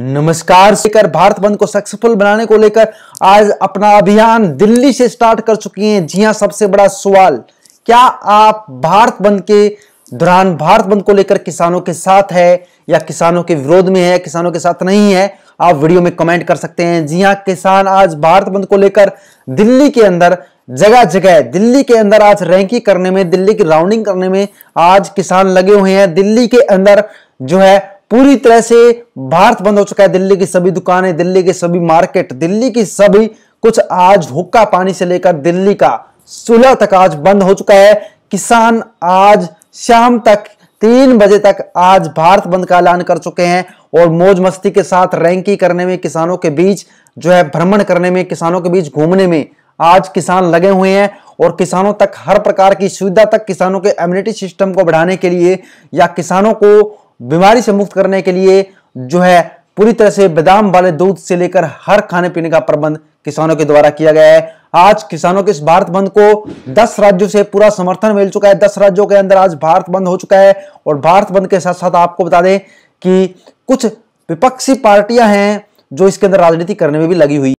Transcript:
नमस्कार लेकर भारत बंद को सक्सेसफुल बनाने को लेकर आज अपना अभियान दिल्ली से स्टार्ट कर चुकी हैं जी हां सबसे बड़ा सवाल क्या आप भारत बंद के दौरान भारत बंद को लेकर किसानों के साथ है या किसानों के विरोध में है किसानों के साथ नहीं है आप वीडियो में कमेंट कर सकते हैं जी हाँ किसान आज भारत बंद को लेकर दिल्ली के अंदर जगह जगह दिल्ली के अंदर आज रैंकिंग करने में दिल्ली की राउंडिंग करने में आज किसान लगे हुए हैं दिल्ली के अंदर जो है पूरी तरह से भारत बंद हो चुका है दिल्ली की सभी दुकानें दिल्ली के सभी मार्केट दिल्ली की सभी कुछ आज हुक्का पानी से लेकर दिल्ली का सुलह तक आज बंद हो चुका है किसान आज शाम तक तीन बजे तक आज भारत बंद का ऐलान कर चुके हैं और मौज मस्ती के साथ रैंकी करने में किसानों के बीच जो है भ्रमण करने में किसानों के बीच घूमने में आज किसान लगे हुए हैं और किसानों तक हर प्रकार की सुविधा तक किसानों के इम्यूनिटी सिस्टम को बढ़ाने के लिए या किसानों को बीमारी से मुक्त करने के लिए जो है पूरी तरह से बादाम वाले दूध से लेकर हर खाने पीने का प्रबंध किसानों के द्वारा किया गया है आज किसानों के इस भारत बंद को 10 राज्यों से पूरा समर्थन मिल चुका है 10 राज्यों के अंदर आज भारत बंद हो चुका है और भारत बंद के साथ साथ आपको बता दें कि कुछ विपक्षी पार्टियां हैं जो इसके अंदर राजनीति करने में भी लगी हुई